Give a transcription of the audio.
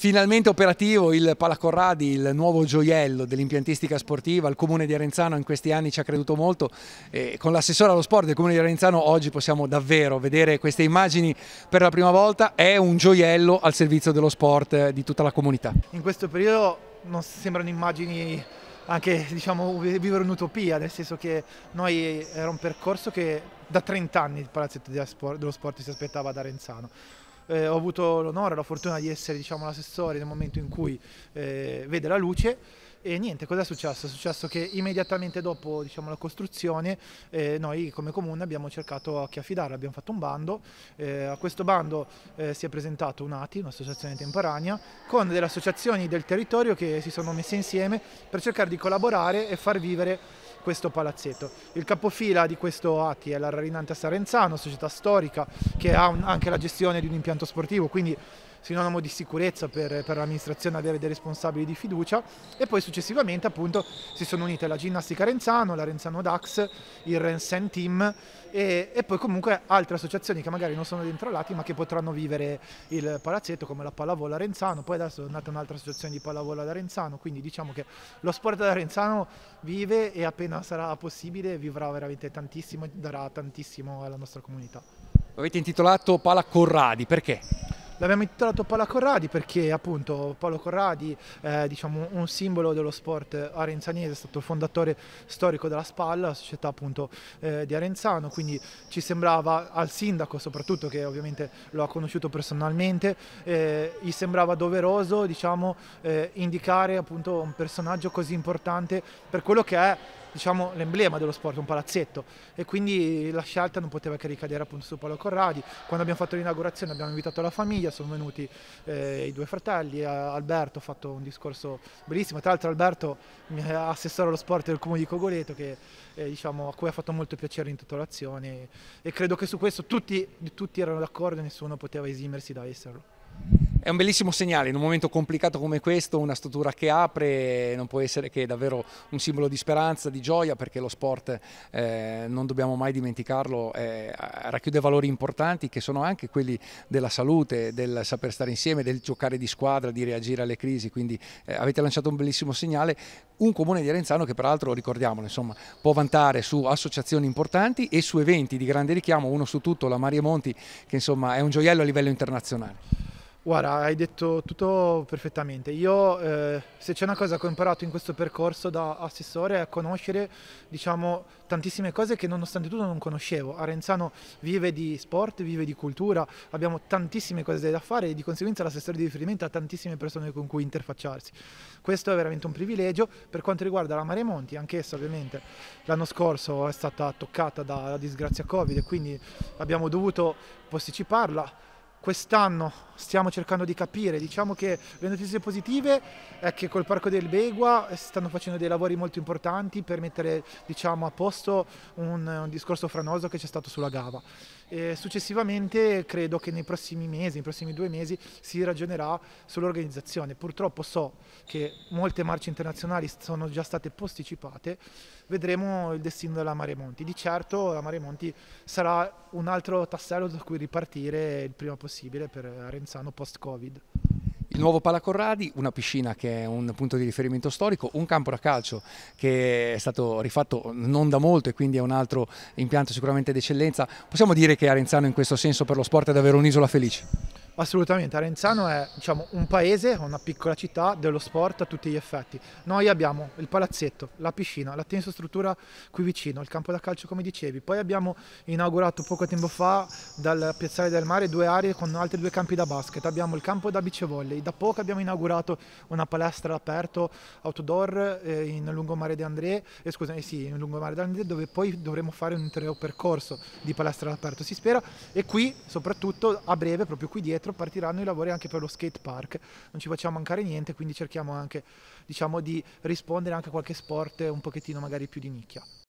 Finalmente operativo il Palacorradi, il nuovo gioiello dell'impiantistica sportiva. Il comune di Arenzano in questi anni ci ha creduto molto e con l'assessore allo sport del comune di Arenzano oggi possiamo davvero vedere queste immagini per la prima volta. È un gioiello al servizio dello sport eh, di tutta la comunità. In questo periodo non sembrano immagini anche diciamo, vivere un'utopia, nel senso che noi era un percorso che da 30 anni il palazzetto dello sport si aspettava ad Arenzano eh, ho avuto l'onore, e la fortuna di essere diciamo, l'assessore nel momento in cui eh, vede la luce. E niente, cosa è successo? È successo che immediatamente dopo diciamo, la costruzione eh, noi come comune abbiamo cercato a chi affidarla, abbiamo fatto un bando, eh, a questo bando eh, si è presentato un'ATI, un'associazione temporanea, con delle associazioni del territorio che si sono messe insieme per cercare di collaborare e far vivere questo palazzetto. Il capofila di questo ATI è la Rarinante Sarenzano, società storica che ha un, anche la gestione di un impianto sportivo, quindi sinonimo di sicurezza per, per l'amministrazione avere dei responsabili di fiducia e poi successivamente appunto si sono unite la ginnastica Renzano, la Renzano Dax, il Rensen Team e, e poi comunque altre associazioni che magari non sono dentro ma che potranno vivere il palazzetto come la pallavolo a Renzano, poi adesso è nata un'altra associazione di pallavolo da Renzano, quindi diciamo che lo sport da Renzano vive e appena sarà possibile vivrà veramente tantissimo e darà tantissimo alla nostra comunità. Avete intitolato Pala Corradi, perché? L'abbiamo intitolato Paolo Corradi perché appunto Paolo Corradi, è diciamo un simbolo dello sport arenzanese, è stato il fondatore storico della Spalla, la società appunto eh, di Arenzano, quindi ci sembrava al sindaco soprattutto che ovviamente lo ha conosciuto personalmente, eh, gli sembrava doveroso diciamo eh, indicare appunto un personaggio così importante per quello che è diciamo, l'emblema dello sport, un palazzetto e quindi la scelta non poteva che ricadere appunto su Paolo Corradi. Quando abbiamo fatto l'inaugurazione abbiamo invitato la famiglia, sono venuti eh, i due fratelli, eh, Alberto ha fatto un discorso bellissimo, tra l'altro Alberto è assessore allo sport del comune di Cogoleto che, eh, diciamo, a cui ha fatto molto piacere l'intitolazione e credo che su questo tutti, tutti erano d'accordo e nessuno poteva esimersi da esserlo. È un bellissimo segnale, in un momento complicato come questo, una struttura che apre non può essere che davvero un simbolo di speranza, di gioia, perché lo sport, eh, non dobbiamo mai dimenticarlo, eh, racchiude valori importanti che sono anche quelli della salute, del saper stare insieme, del giocare di squadra, di reagire alle crisi, quindi eh, avete lanciato un bellissimo segnale. Un comune di Arenzano che peraltro, ricordiamolo, insomma, può vantare su associazioni importanti e su eventi di grande richiamo, uno su tutto, la Maria Monti, che insomma è un gioiello a livello internazionale. Guarda, hai detto tutto perfettamente. Io, eh, se c'è una cosa che ho imparato in questo percorso da assessore, è conoscere, diciamo, tantissime cose che nonostante tutto non conoscevo. Arenzano vive di sport, vive di cultura, abbiamo tantissime cose da fare e di conseguenza l'assessore di riferimento ha tantissime persone con cui interfacciarsi. Questo è veramente un privilegio. Per quanto riguarda la Mare Monti, anch'essa ovviamente l'anno scorso è stata toccata dalla disgrazia Covid quindi abbiamo dovuto posticiparla quest'anno stiamo cercando di capire. Diciamo che le notizie positive è che col Parco del Begua eh, si stanno facendo dei lavori molto importanti per mettere diciamo, a posto un, un, discorso franoso che c'è stato sulla Gava. E successivamente credo che nei prossimi mesi, nei prossimi due mesi, si ragionerà sull'organizzazione. Purtroppo so che molte marce internazionali sono già state posticipate, vedremo il destino della Mare Monti. Di certo la Mare Monti sarà un altro tassello da cui ripartire il prima possibile possibile per eh, Renzano post-Covid. Il nuovo Palacorradi, una piscina che è un punto di riferimento storico, un campo da calcio che è stato rifatto non da molto e quindi è un altro impianto sicuramente d'eccellenza. Possiamo dire che Arenzano in questo senso per lo sport è davvero un'isola felice? Assolutamente, Arenzano è diciamo, un paese, una piccola città dello sport a tutti gli effetti. Noi abbiamo il palazzetto, la piscina, la tensostruttura qui vicino, il campo da calcio come dicevi, poi abbiamo inaugurato poco tempo fa dal Piazzale del Mare due aree con altri due campi da basket, abbiamo il campo da beach da poco abbiamo inaugurato una palestra all'aperto outdoor eh, in lungomare di André, eh, scusami, eh, sì, in lungomare di André dove poi dovremo fare un intero percorso di palestra all'aperto, si spera, e qui soprattutto a breve, proprio qui dietro, 2024 partiranno i lavori anche per lo skate park, non ci facciamo mancare niente, quindi cerchiamo anche diciamo, di rispondere anche a qualche sport un pochettino magari più di nicchia.